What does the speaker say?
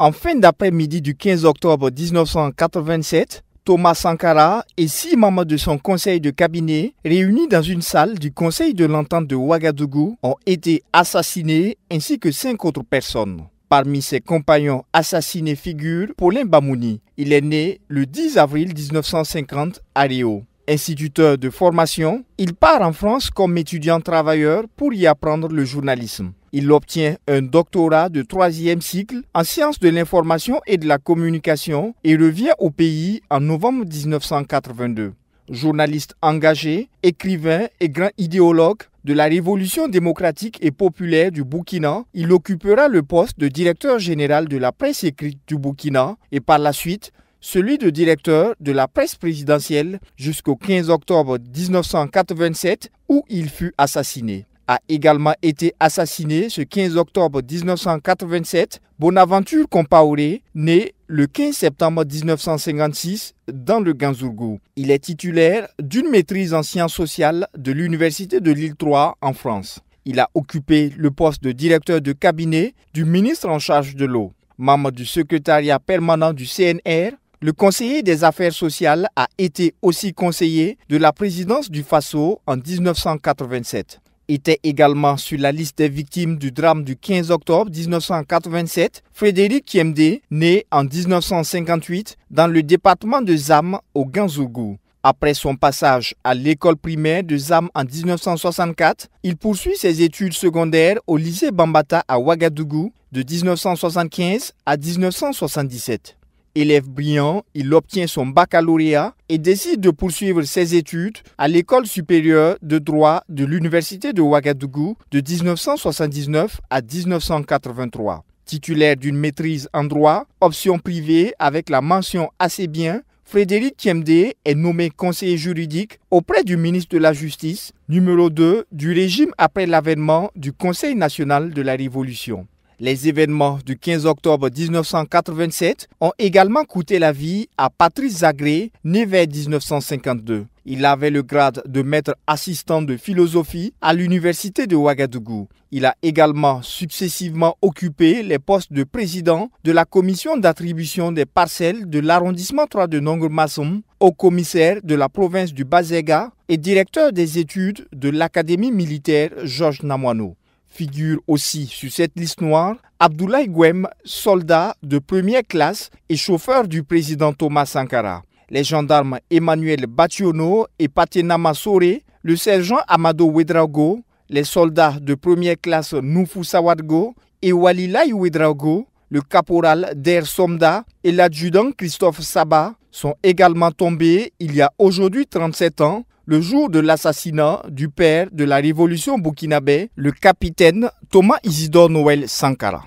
En fin d'après-midi du 15 octobre 1987, Thomas Sankara et six membres de son conseil de cabinet, réunis dans une salle du Conseil de l'entente de Ouagadougou, ont été assassinés ainsi que cinq autres personnes. Parmi ses compagnons assassinés figure Paulin Bamouni. Il est né le 10 avril 1950 à Rio instituteur de formation, il part en France comme étudiant travailleur pour y apprendre le journalisme. Il obtient un doctorat de troisième cycle en sciences de l'information et de la communication et revient au pays en novembre 1982. Journaliste engagé, écrivain et grand idéologue de la révolution démocratique et populaire du Burkina, il occupera le poste de directeur général de la presse écrite du Burkina et par la suite celui de directeur de la presse présidentielle jusqu'au 15 octobre 1987 où il fut assassiné. A également été assassiné ce 15 octobre 1987 Bonaventure Compaoré, né le 15 septembre 1956 dans le Gansourgou. Il est titulaire d'une maîtrise en sciences sociales de l'Université de Lille 3 en France. Il a occupé le poste de directeur de cabinet du ministre en charge de l'eau membre du secrétariat permanent du CNR, le conseiller des affaires sociales a été aussi conseiller de la présidence du Faso en 1987. Était également sur la liste des victimes du drame du 15 octobre 1987, Frédéric Kiemde, né en 1958 dans le département de Zam au Ganzougou. Après son passage à l'école primaire de Zam en 1964, il poursuit ses études secondaires au lycée Bambata à Ouagadougou de 1975 à 1977. Élève brillant, il obtient son baccalauréat et décide de poursuivre ses études à l'école supérieure de droit de l'université de Ouagadougou de 1979 à 1983. Titulaire d'une maîtrise en droit, option privée avec la mention assez bien, Frédéric Tiemdé est nommé conseiller juridique auprès du ministre de la Justice, numéro 2 du régime après l'avènement du Conseil national de la Révolution. Les événements du 15 octobre 1987 ont également coûté la vie à Patrice Zagré, né vers 1952. Il avait le grade de maître assistant de philosophie à l'université de Ouagadougou. Il a également successivement occupé les postes de président de la commission d'attribution des parcelles de l'arrondissement 3 de nongre au commissaire de la province du Bazega et directeur des études de l'Académie militaire Georges Namwano figure aussi sur cette liste noire Abdoulaye Gouem, soldat de première classe et chauffeur du président Thomas Sankara. Les gendarmes Emmanuel Bationo et Patena Sore, le sergent Amado Wedrago, les soldats de première classe Nufu Sawadgo et Walilai Wedrago, le caporal Der Somda et l'adjudant Christophe Sabah sont également tombés il y a aujourd'hui 37 ans le jour de l'assassinat du père de la révolution burkinabé, le capitaine Thomas Isidore Noël Sankara.